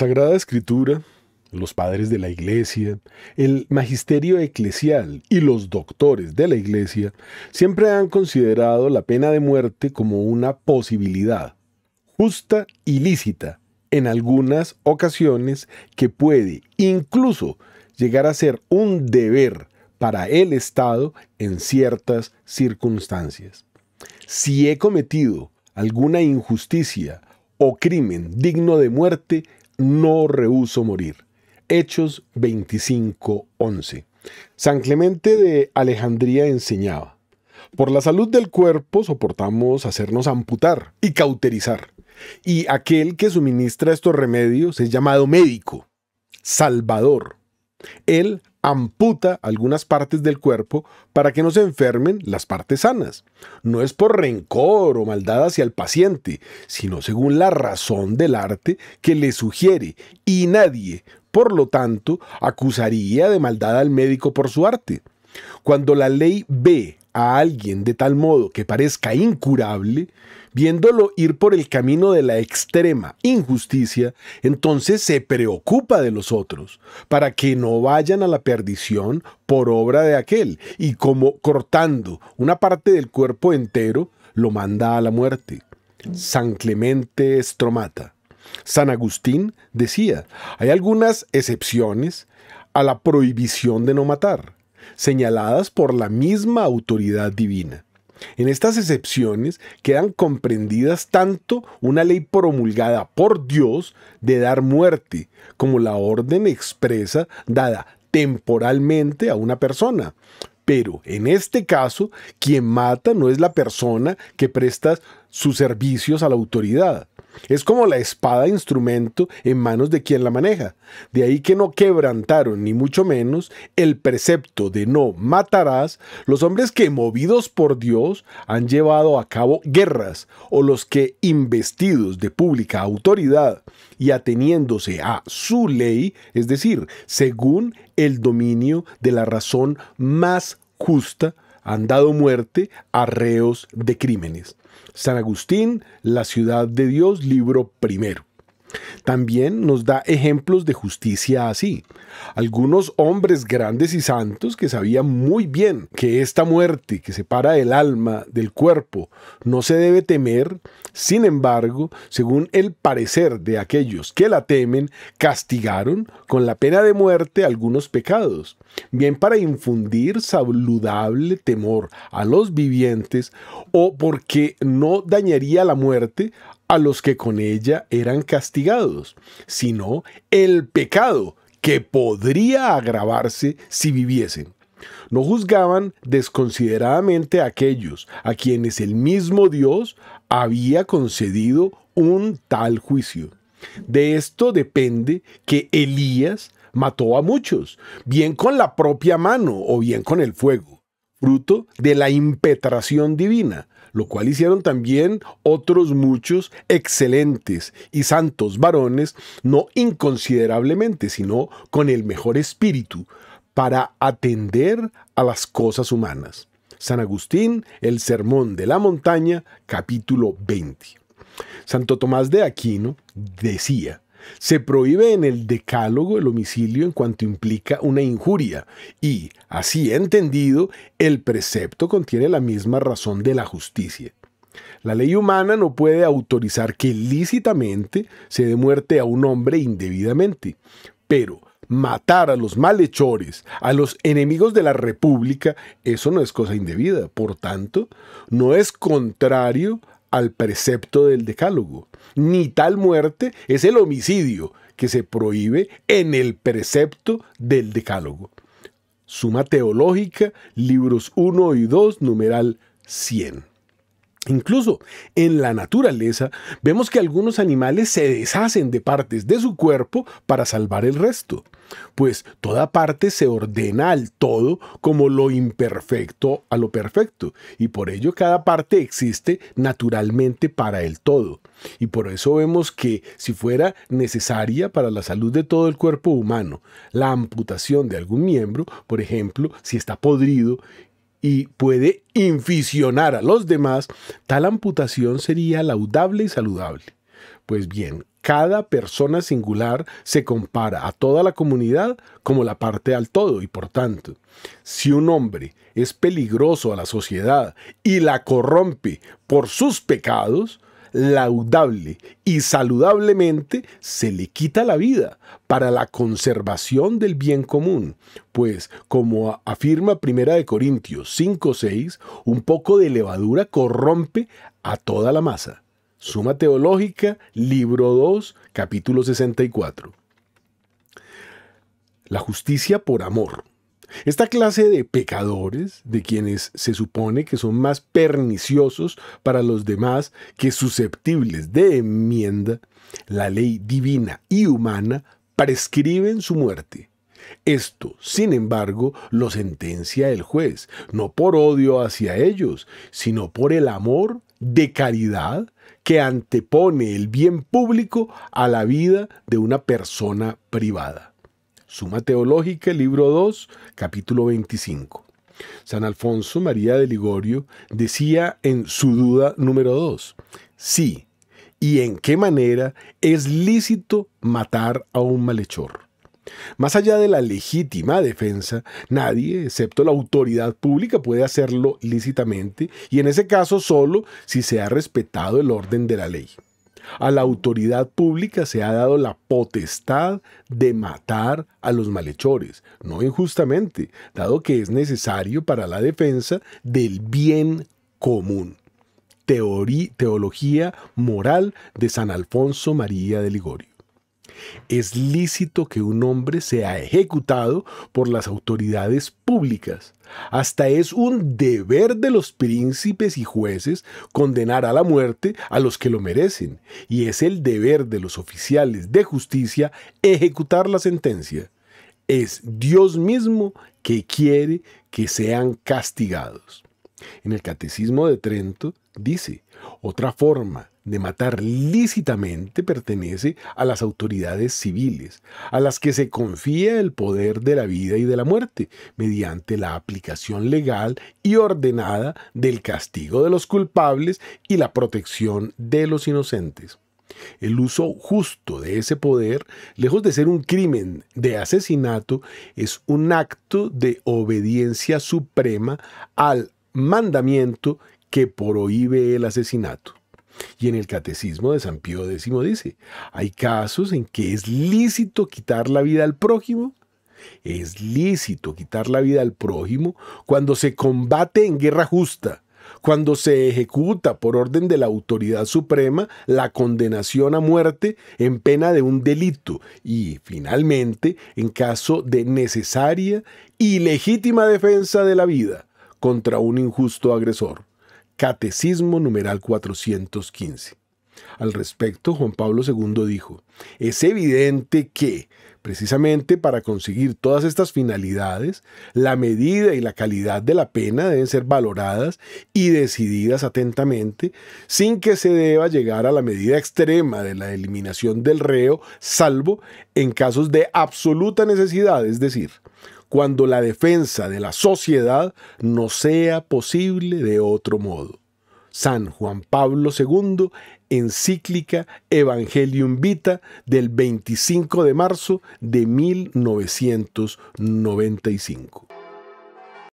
Sagrada Escritura, los padres de la Iglesia, el magisterio eclesial y los doctores de la Iglesia siempre han considerado la pena de muerte como una posibilidad, justa y lícita, en algunas ocasiones que puede incluso llegar a ser un deber para el Estado en ciertas circunstancias. Si he cometido alguna injusticia o crimen digno de muerte, no rehuso morir. Hechos 25:11. San Clemente de Alejandría enseñaba, por la salud del cuerpo soportamos hacernos amputar y cauterizar, y aquel que suministra estos remedios es llamado médico, salvador. Él amputa algunas partes del cuerpo para que no se enfermen las partes sanas. No es por rencor o maldad hacia el paciente, sino según la razón del arte que le sugiere, y nadie, por lo tanto, acusaría de maldad al médico por su arte. Cuando la ley ve a alguien de tal modo que parezca incurable, viéndolo ir por el camino de la extrema injusticia, entonces se preocupa de los otros, para que no vayan a la perdición por obra de aquel, y como cortando una parte del cuerpo entero, lo manda a la muerte. San Clemente Estromata. San Agustín decía, hay algunas excepciones a la prohibición de no matar, señaladas por la misma autoridad divina. En estas excepciones quedan comprendidas tanto una ley promulgada por Dios de dar muerte, como la orden expresa dada temporalmente a una persona. Pero en este caso, quien mata no es la persona que presta sus servicios a la autoridad. Es como la espada instrumento en manos de quien la maneja. De ahí que no quebrantaron, ni mucho menos, el precepto de no matarás los hombres que, movidos por Dios, han llevado a cabo guerras, o los que, investidos de pública autoridad y ateniéndose a su ley, es decir, según el dominio de la razón más justa, han dado muerte a reos de crímenes. San Agustín, La Ciudad de Dios, libro primero. También nos da ejemplos de justicia así. Algunos hombres grandes y santos que sabían muy bien que esta muerte que separa el alma del cuerpo no se debe temer, sin embargo, según el parecer de aquellos que la temen, castigaron con la pena de muerte algunos pecados, bien para infundir saludable temor a los vivientes o porque no dañaría la muerte a los que con ella eran castigados, sino el pecado que podría agravarse si viviesen. No juzgaban desconsideradamente a aquellos a quienes el mismo Dios había concedido un tal juicio. De esto depende que Elías mató a muchos, bien con la propia mano o bien con el fuego, fruto de la impetración divina, lo cual hicieron también otros muchos excelentes y santos varones, no inconsiderablemente, sino con el mejor espíritu, para atender a las cosas humanas. San Agustín, el Sermón de la Montaña, capítulo 20. Santo Tomás de Aquino decía, se prohíbe en el decálogo el homicidio en cuanto implica una injuria y, así entendido, el precepto contiene la misma razón de la justicia. La ley humana no puede autorizar que lícitamente se dé muerte a un hombre indebidamente, pero matar a los malhechores, a los enemigos de la República, eso no es cosa indebida. Por tanto, no es contrario al precepto del decálogo, ni tal muerte es el homicidio que se prohíbe en el precepto del decálogo. Suma Teológica, libros 1 y 2, numeral 100. Incluso en la naturaleza vemos que algunos animales se deshacen de partes de su cuerpo para salvar el resto, pues toda parte se ordena al todo como lo imperfecto a lo perfecto, y por ello cada parte existe naturalmente para el todo. Y por eso vemos que si fuera necesaria para la salud de todo el cuerpo humano la amputación de algún miembro, por ejemplo, si está podrido y puede inficionar a los demás, tal amputación sería laudable y saludable. Pues bien, cada persona singular se compara a toda la comunidad como la parte al todo y por tanto, si un hombre es peligroso a la sociedad y la corrompe por sus pecados, laudable y saludablemente se le quita la vida para la conservación del bien común, pues como afirma Primera de Corintios 5:6, un poco de levadura corrompe a toda la masa. Suma Teológica, libro 2, capítulo 64. La justicia por amor. Esta clase de pecadores, de quienes se supone que son más perniciosos para los demás que susceptibles de enmienda, la ley divina y humana prescriben su muerte. Esto, sin embargo, lo sentencia el juez, no por odio hacia ellos, sino por el amor de caridad que antepone el bien público a la vida de una persona privada. Suma Teológica, libro 2, capítulo 25. San Alfonso María de Ligorio decía en su duda número 2, sí, y en qué manera es lícito matar a un malhechor. Más allá de la legítima defensa, nadie, excepto la autoridad pública, puede hacerlo lícitamente y en ese caso solo si se ha respetado el orden de la ley. A la autoridad pública se ha dado la potestad de matar a los malhechores, no injustamente, dado que es necesario para la defensa del bien común. Teoría, teología moral de San Alfonso María de Ligorio es lícito que un hombre sea ejecutado por las autoridades públicas. Hasta es un deber de los príncipes y jueces condenar a la muerte a los que lo merecen, y es el deber de los oficiales de justicia ejecutar la sentencia. Es Dios mismo que quiere que sean castigados. En el Catecismo de Trento dice, otra forma de matar lícitamente pertenece a las autoridades civiles, a las que se confía el poder de la vida y de la muerte, mediante la aplicación legal y ordenada del castigo de los culpables y la protección de los inocentes. El uso justo de ese poder, lejos de ser un crimen de asesinato, es un acto de obediencia suprema al mandamiento que prohíbe el asesinato. Y en el Catecismo de San Pío X dice, hay casos en que es lícito quitar la vida al prójimo. Es lícito quitar la vida al prójimo cuando se combate en guerra justa, cuando se ejecuta por orden de la autoridad suprema la condenación a muerte en pena de un delito y, finalmente, en caso de necesaria y legítima defensa de la vida contra un injusto agresor. Catecismo numeral 415. Al respecto, Juan Pablo II dijo, es evidente que, precisamente para conseguir todas estas finalidades, la medida y la calidad de la pena deben ser valoradas y decididas atentamente, sin que se deba llegar a la medida extrema de la eliminación del reo, salvo en casos de absoluta necesidad, es decir, cuando la defensa de la sociedad no sea posible de otro modo. San Juan Pablo II, encíclica Evangelium Vita del 25 de marzo de 1995.